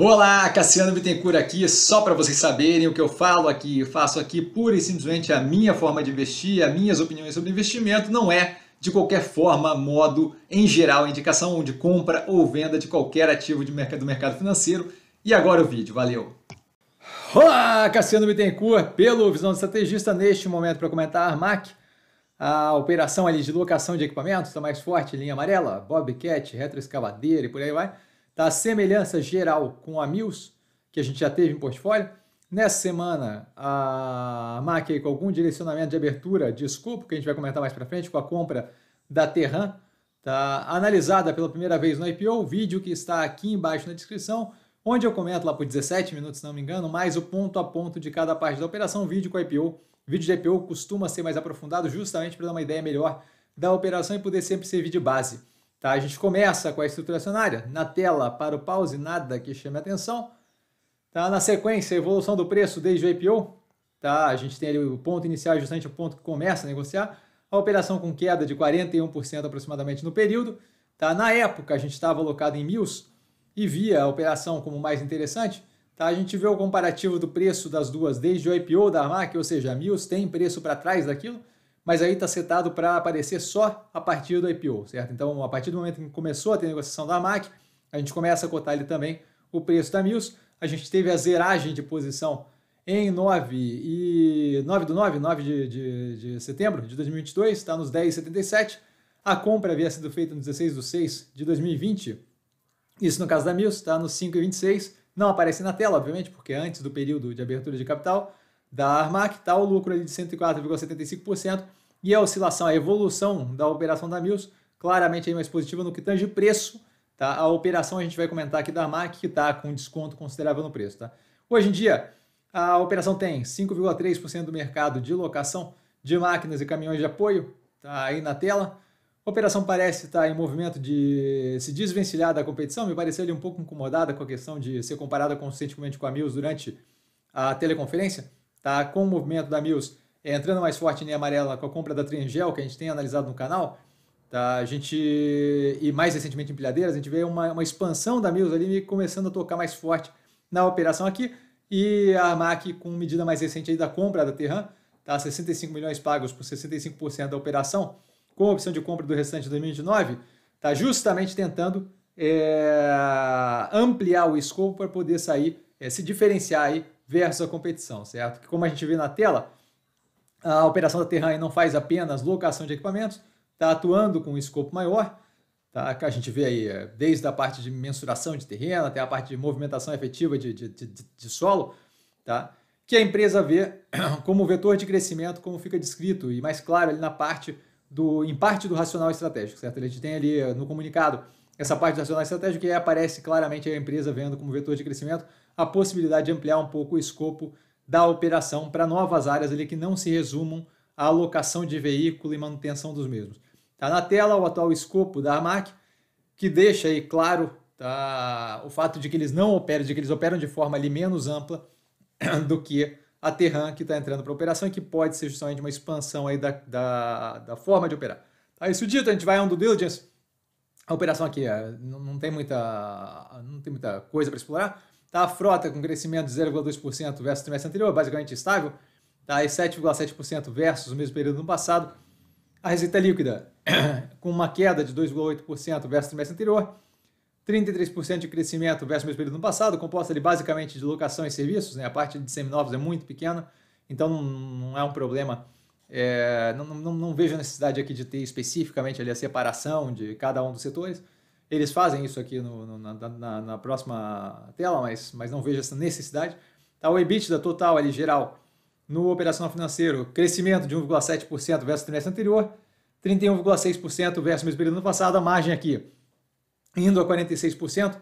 Olá, Cassiano Bittencourt aqui, só para vocês saberem o que eu falo aqui, eu faço aqui pura e simplesmente a minha forma de investir, as minhas opiniões sobre investimento, não é de qualquer forma, modo, em geral, indicação de compra ou venda de qualquer ativo de mercado, do mercado financeiro. E agora o vídeo, valeu! Olá, Cassiano Bittencourt, pelo Visão do Estrategista, neste momento para comentar a ARMAC, a operação ali de locação de equipamentos, a tá mais forte, linha amarela, Bobcat, retroescavadeira e por aí vai, da semelhança geral com a Mills, que a gente já teve em portfólio. Nessa semana, a MAC aí, com algum direcionamento de abertura desculpa, que a gente vai comentar mais para frente, com a compra da Terran, tá analisada pela primeira vez no IPO, o vídeo que está aqui embaixo na descrição, onde eu comento lá por 17 minutos, se não me engano, mais o ponto a ponto de cada parte da operação, vídeo com IPO. vídeo de IPO costuma ser mais aprofundado justamente para dar uma ideia melhor da operação e poder sempre servir de base Tá? A gente começa com a estrutura acionária. Na tela, para o pause, nada que chame atenção. Tá? Na sequência, a evolução do preço desde o IPO. Tá? A gente tem ali o ponto inicial, justamente o ponto que começa a negociar. A operação com queda de 41% aproximadamente no período. Tá? Na época, a gente estava alocado em mills e via a operação como mais interessante. Tá? A gente vê o comparativo do preço das duas desde o IPO da Armac, ou seja, mills tem preço para trás daquilo mas aí está setado para aparecer só a partir do IPO, certo? Então, a partir do momento que começou a ter negociação da MAC, a gente começa a cotar ele também o preço da Mills. A gente teve a zeragem de posição em 9 e 9 do 9, 9 de, de, de setembro de 2022, está nos 10,77. A compra havia sido feita no 16 do 6 de 2020. Isso no caso da Mills, está nos 5,26. Não aparece na tela, obviamente, porque antes do período de abertura de capital da Armac, está o lucro ali de 104,75% e a oscilação, a evolução da operação da Mills, claramente aí mais positiva no que tange preço. Tá? A operação a gente vai comentar aqui da MAC, que está com desconto considerável no preço. Tá? Hoje em dia, a operação tem 5,3% do mercado de locação de máquinas e caminhões de apoio, tá aí na tela. A operação parece estar tá em movimento de se desvencilhar da competição, me pareceu ali um pouco incomodada com a questão de ser comparada constantemente com a Mills durante a teleconferência, tá? com o movimento da Mills é, entrando mais forte em linha amarela com a compra da Triangel, que a gente tem analisado no canal, tá? a gente, e mais recentemente em Pilhadeiras, a gente vê uma, uma expansão da Mills ali começando a tocar mais forte na operação aqui, e a Mac com medida mais recente aí da compra da Terran, tá? 65 milhões pagos por 65% da operação, com a opção de compra do restante de 2029, tá justamente tentando é, ampliar o escopo para poder sair, é, se diferenciar aí versus a competição, certo? Que como a gente vê na tela, a operação da Terran não faz apenas locação de equipamentos, está atuando com um escopo maior, tá? que a gente vê aí é, desde a parte de mensuração de terreno até a parte de movimentação efetiva de, de, de, de solo, tá? que a empresa vê como vetor de crescimento, como fica descrito e mais claro ali na parte do, em parte do racional estratégico, certo? A gente tem ali no comunicado essa parte do racional estratégico e aí aparece claramente a empresa vendo como vetor de crescimento a possibilidade de ampliar um pouco o escopo da operação para novas áreas ali que não se resumam à alocação de veículo e manutenção dos mesmos. Tá na tela o atual escopo da ARMAC, que deixa aí claro tá, o fato de que eles não operam, de que eles operam de forma ali menos ampla do que a Terran que está entrando para a operação e que pode ser justamente uma expansão aí da, da, da forma de operar. Tá, isso dito, a gente vai a um do diligence. A operação aqui é, não tem muita, não tem muita coisa para explorar. Tá? A frota com crescimento de 0,2% versus o trimestre anterior, basicamente estável, tá? e 7,7% versus o mesmo período no passado. A receita líquida com uma queda de 2,8% versus o trimestre anterior, 33% de crescimento versus o mesmo período no passado, composta ali basicamente de locação e serviços, né? a parte de seminovos é muito pequena, então não, é um problema, é, não, não, não vejo a necessidade aqui de ter especificamente ali a separação de cada um dos setores. Eles fazem isso aqui no, no, na, na, na, próxima tela, mas, mas não vejo essa necessidade. Tá, o EBITDA total ali, geral, no operacional financeiro, crescimento de 1,7% versus o trimestre anterior, 31,6% versus o mesmo período no ano passado, a margem aqui indo a 46%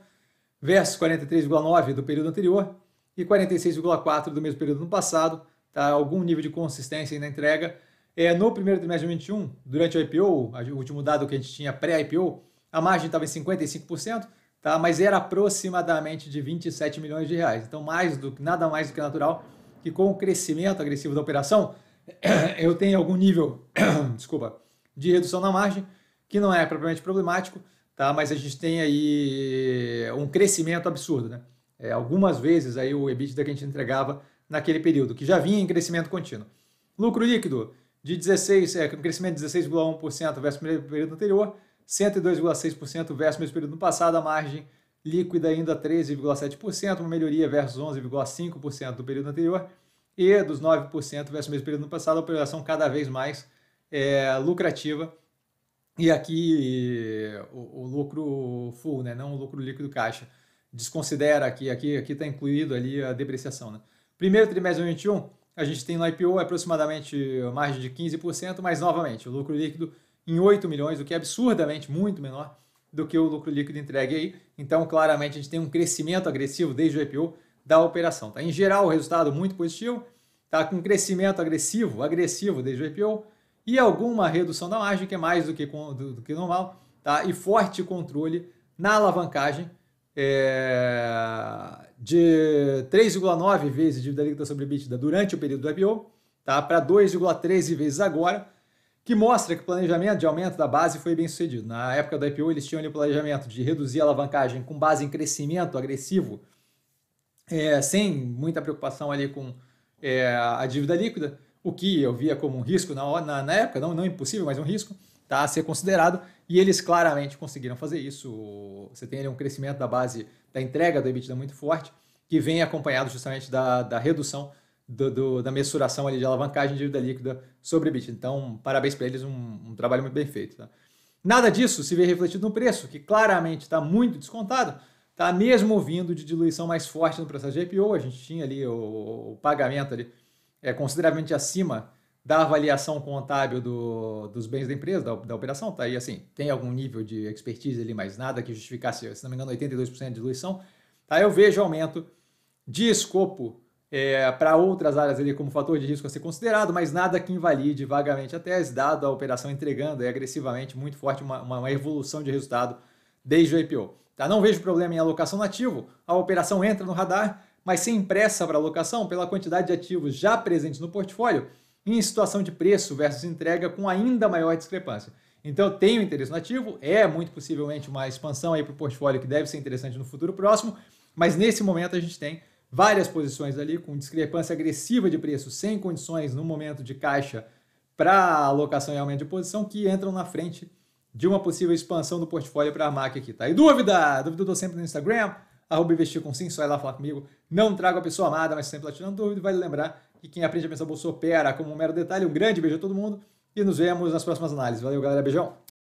versus 43,9% do período anterior e 46,4% do mesmo período no ano passado, tá? algum nível de consistência na entrega. É, no primeiro trimestre de 2021, durante o IPO, o último dado que a gente tinha pré-IPO, a margem estava em 55%, tá? mas era aproximadamente de 27 milhões de reais. Então, mais do, nada mais do que natural que com o crescimento agressivo da operação, eu tenho algum nível, desculpa, de redução na margem, que não é propriamente problemático, tá? mas a gente tem aí eh, um crescimento absurdo. Né? É, algumas vezes aí o EBITDA que a gente entregava naquele período, que já vinha em crescimento contínuo. Lucro líquido de 16, é, um crescimento de 16,1% versus o período anterior, 102,6% versus o mesmo período no passado, a margem líquida ainda 13,7%, uma melhoria versus 11,5% do período anterior, e dos 9% versus o mesmo período no passado, a operação cada vez mais é, lucrativa. E aqui o, o, lucro full, né? não o lucro líquido caixa. Desconsidera aqui, aqui aqui está incluído ali a depreciação. Né? Primeiro trimestre de 2021, a gente tem no IPO aproximadamente margem de 15%, mas novamente, o lucro líquido em 8 milhões, o que é absurdamente muito menor do que o lucro líquido entregue aí. Então, claramente, a gente tem um crescimento agressivo desde o IPO da operação. Tá? Em geral, o resultado muito positivo, tá com um crescimento agressivo, agressivo desde o IPO e alguma redução da margem, que é mais do que, do, do que normal, tá? e forte controle na alavancagem é, de 3,9 vezes dívida líquida sobre EBITDA durante o período do IPO tá? para 2,13 vezes agora que mostra que o planejamento de aumento da base foi bem sucedido. Na época do IPO, eles tinham ali o planejamento de reduzir a alavancagem com base em crescimento agressivo, é, sem muita preocupação ali com é, a dívida líquida, o que eu via como um risco na, na, na época, não, não impossível, mas um risco tá, a ser considerado, e eles claramente conseguiram fazer isso. Você tem ali um crescimento da base da entrega do EBITDA muito forte, que vem acompanhado justamente da, da redução do, do, da mensuração ali de alavancagem de dívida líquida sobre EBITDA. Então, parabéns para eles, um, um, trabalho muito bem feito. Tá? Nada disso se vê refletido no preço, que claramente está muito descontado, está mesmo vindo de diluição mais forte no processo de IPO. A gente tinha ali o, o pagamento ali, é, consideravelmente acima da avaliação contábil do, dos bens da empresa, da, da operação, tá? E assim, tem algum nível de expertise ali, mas nada que justificasse, se não me engano, 82% de diluição. Tá? Eu vejo aumento de escopo é, para outras áreas ele como fator de risco a ser considerado, mas nada que invalide vagamente a tese, dado a operação entregando é, agressivamente muito forte uma, uma, evolução de resultado desde o IPO. Tá? Não vejo problema em alocação no ativo, a operação entra no radar, mas sem pressa para alocação pela quantidade de ativos já presentes no portfólio em situação de preço versus entrega com ainda maior discrepância. Então, eu tenho interesse no ativo, é muito possivelmente uma expansão aí para o portfólio que deve ser interessante no futuro próximo, mas nesse momento a gente tem várias posições ali com discrepância agressiva de preço, sem condições no momento de caixa para alocação e aumento de posição, que entram na frente de uma possível expansão do portfólio para a MAC aqui, tá? E dúvida? Dúvida eu tô sempre no Instagram, arroba investir com sim, só ir lá falar comigo. Não trago a pessoa amada, mas sempre lá tirando dúvida. Vale lembrar que quem aprende a pensar bolsa opera como um mero detalhe. Um grande beijo a todo mundo e nos vemos nas próximas análises. Valeu, galera. Beijão!